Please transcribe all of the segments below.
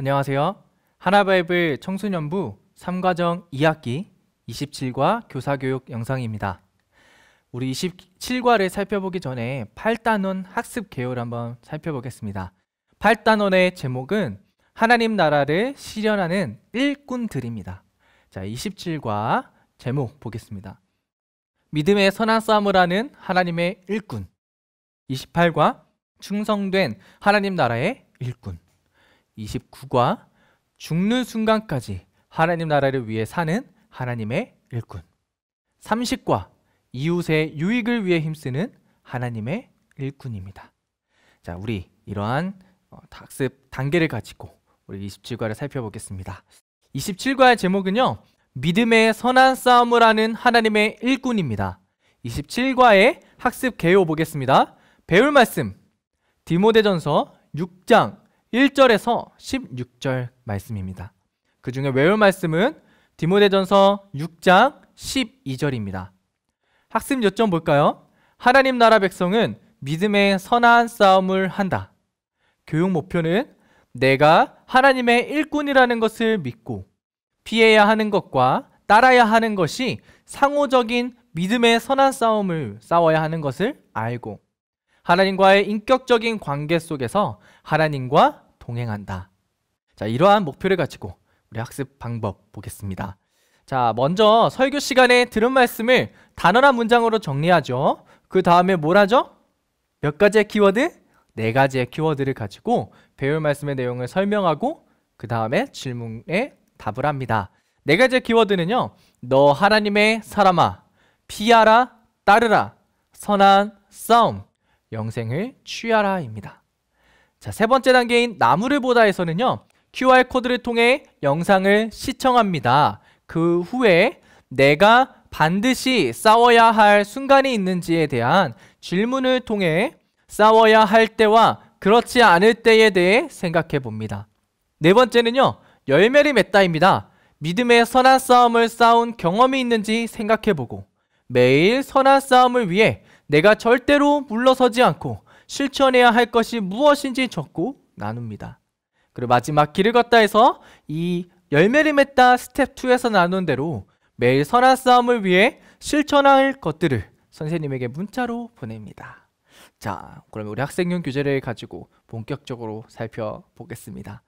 안녕하세요. 하나바이블 청소년부 3과정 2학기 27과 교사교육 영상입니다. 우리 27과를 살펴보기 전에 8단원 학습 개요를 한번 살펴보겠습니다. 8단원의 제목은 하나님 나라를 실현하는 일꾼들입니다. 자, 27과 제목 보겠습니다. 믿음의 선한 싸움을 하는 하나님의 일꾼 28과 충성된 하나님 나라의 일꾼 29과 죽는 순간까지 하나님 나라를 위해 사는 하나님의 일꾼 30과 이웃의 유익을 위해 힘쓰는 하나님의 일꾼입니다. 자, 우리 이러한 학습 어, 단계를 가지고 우리 27과를 살펴보겠습니다. 27과의 제목은요. 믿음의 선한 싸움을 하는 하나님의 일꾼입니다. 27과의 학습 개요 보겠습니다. 배울 말씀 디모데전서 6장 1절에서 16절 말씀입니다. 그 중에 외울 말씀은 디모데전서 6장 12절입니다. 학습 요점 볼까요? 하나님 나라 백성은 믿음의 선한 싸움을 한다. 교육 목표는 내가 하나님의 일꾼이라는 것을 믿고 피해야 하는 것과 따라야 하는 것이 상호적인 믿음의 선한 싸움을 싸워야 하는 것을 알고 하나님과의 인격적인 관계 속에서 하나님과 동행한다. 자, 이러한 목표를 가지고 우리 학습 방법 보겠습니다. 자, 먼저 설교 시간에 들은 말씀을 단어나 문장으로 정리하죠. 그 다음에 뭘 하죠? 몇 가지의 키워드? 네 가지의 키워드를 가지고 배울 말씀의 내용을 설명하고 그 다음에 질문에 답을 합니다. 네 가지의 키워드는요. 너 하나님의 사람아, 피하라, 따르라, 선한 싸움, 영생을 취하라입니다. 자, 세 번째 단계인 나무를 보다에서는요. QR코드를 통해 영상을 시청합니다. 그 후에 내가 반드시 싸워야 할 순간이 있는지에 대한 질문을 통해 싸워야 할 때와 그렇지 않을 때에 대해 생각해 봅니다. 네 번째는요. 열매를 맺다입니다. 믿음의 선한 싸움을 싸운 경험이 있는지 생각해 보고 매일 선한 싸움을 위해 내가 절대로 물러서지 않고 실천해야 할 것이 무엇인지 적고 나눕니다. 그리고 마지막 길을 걷다해서이 열매를 맺다 스텝 2에서 나눈 대로 매일 선한 싸움을 위해 실천할 것들을 선생님에게 문자로 보냅니다. 자, 그러면 우리 학생용 교재를 가지고 본격적으로 살펴보겠습니다.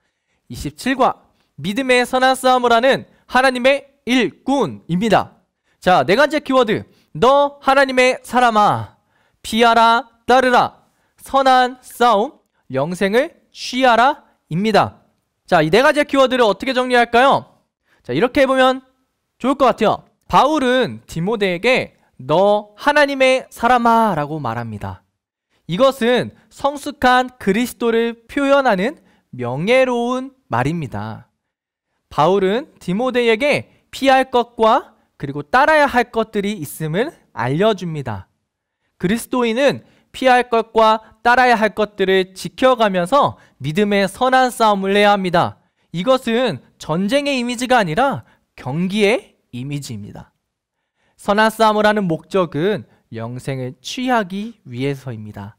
27과 믿음의 선한 싸움을 하는 하나님의 일꾼입니다. 자, 네 가지 키워드. 너 하나님의 사람아 피하라 따르라 선한 싸움 영생을 취하라 입니다 자 이 네 가지의 키워드를 어떻게 정리할까요? 자 이렇게 해보면 좋을 것 같아요 바울은 디모데에게 너 하나님의 사람아 라고 말합니다 이것은 성숙한 그리스도를 표현하는 명예로운 말입니다 바울은 디모데에게 피할 것과 그리고 따라야 할 것들이 있음을 알려줍니다. 그리스도인은 피할 것과 따라야 할 것들을 지켜가면서 믿음의 선한 싸움을 해야 합니다. 이것은 전쟁의 이미지가 아니라 경기의 이미지입니다. 선한 싸움을 하는 목적은 영생을 취하기 위해서입니다.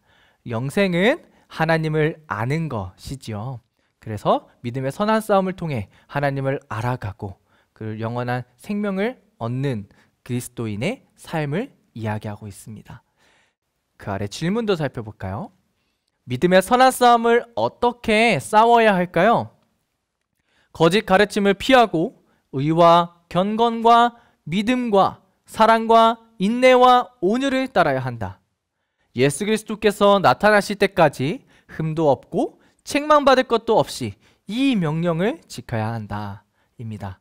영생은 하나님을 아는 것이지요. 그래서 믿음의 선한 싸움을 통해 하나님을 알아가고 그 영원한 생명을 얻는 그리스도인의 삶을 이야기하고 있습니다. 그 아래 질문도 살펴볼까요? 믿음의 선한 싸움을 어떻게 싸워야 할까요? 거짓 가르침을 피하고 의와 경건과 믿음과 사랑과 인내와 온유를 따라야 한다. 예수 그리스도께서 나타나실 때까지 흠도 없고 책망받을 것도 없이 이 명령을 지켜야 한다. 입니다.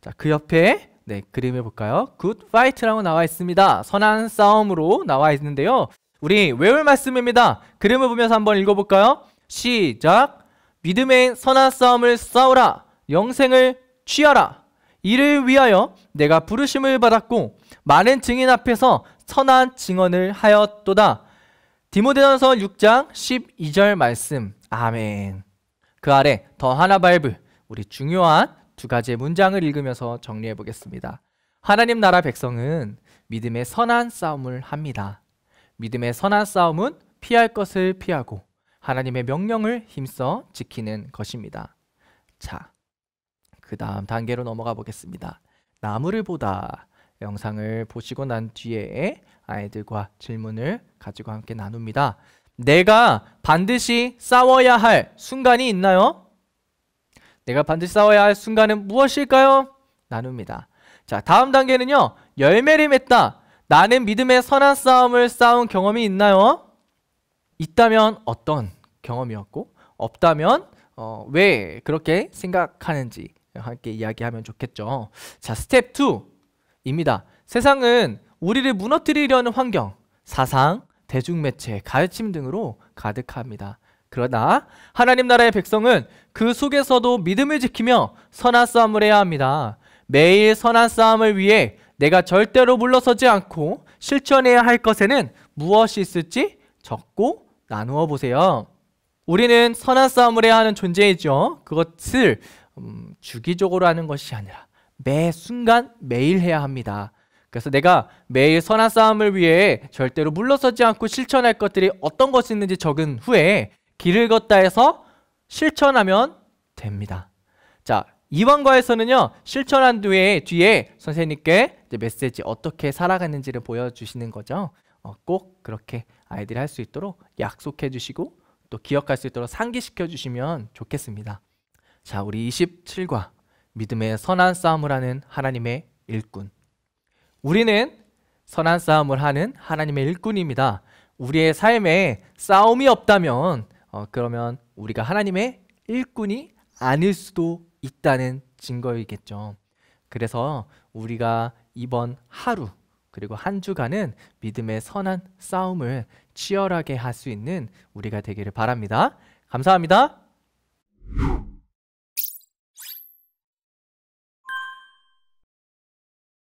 자, 그 옆에 네, 그림 해볼까요? 굿 o 이트라고 나와 있습니다. 선한 싸움으로 나와 있는데요. 우리 외울 말씀입니다. 그림을 보면서 한번 읽어볼까요? 시작! 믿음의 선한 싸움을 싸우라! 영생을 취하라! 이를 위하여 내가 부르심을 받았고 많은 증인 앞에서 선한 증언을 하였도다. 디모데전서 6장 12절 말씀. 아멘. 그 아래 더 하나 발브 우리 중요한 두 가지의 문장을 읽으면서 정리해 보겠습니다. 하나님 나라 백성은 믿음의 선한 싸움을 합니다. 믿음의 선한 싸움은 피할 것을 피하고 하나님의 명령을 힘써 지키는 것입니다. 자, 그 다음 단계로 넘어가 보겠습니다. 나무를 보다 영상을 보시고 난 뒤에 아이들과 질문을 가지고 함께 나눕니다. 내가 반드시 싸워야 할 순간이 있나요? 내가 반드시 싸워야 할 순간은 무엇일까요? 나눕니다. 자, 다음 단계는요. 열매를 맺다. 나는 믿음의 선한 싸움을 싸운 경험이 있나요? 있다면 어떤 경험이었고 없다면 어, 왜 그렇게 생각하는지 함께 이야기하면 좋겠죠. 자, 스텝 2입니다. 세상은 우리를 무너뜨리려는 환경, 사상, 대중매체, 가르침 등으로 가득합니다. 그러나 하나님 나라의 백성은 그 속에서도 믿음을 지키며 선한 싸움을 해야 합니다. 매일 선한 싸움을 위해 내가 절대로 물러서지 않고 실천해야 할 것에는 무엇이 있을지 적고 나누어 보세요. 우리는 선한 싸움을 해야 하는 존재이죠. 그것을 음, 주기적으로 하는 것이 아니라 매 순간 매일 해야 합니다. 그래서 내가 매일 선한 싸움을 위해 절대로 물러서지 않고 실천할 것들이 어떤 것이 있는지 적은 후에 길을 걷다 해서 실천하면 됩니다. 자, 2번 과에서는요. 실천한 뒤에, 뒤에 선생님께 메시지 어떻게 살아가는지를 보여주시는 거죠. 어, 꼭 그렇게 아이들이 할 수 있도록 약속해 주시고 또 기억할 수 있도록 상기시켜 주시면 좋겠습니다. 자, 우리 27과 믿음의 선한 싸움을 하는 하나님의 일꾼. 우리는 선한 싸움을 하는 하나님의 일꾼입니다. 우리의 삶에 싸움이 없다면 어, 그러면 우리가 하나님의 일꾼이 아닐 수도 있다는 증거이겠죠. 그래서 우리가 이번 하루 그리고 한 주간은 믿음의 선한 싸움을 치열하게 할 수 있는 우리가 되기를 바랍니다. 감사합니다.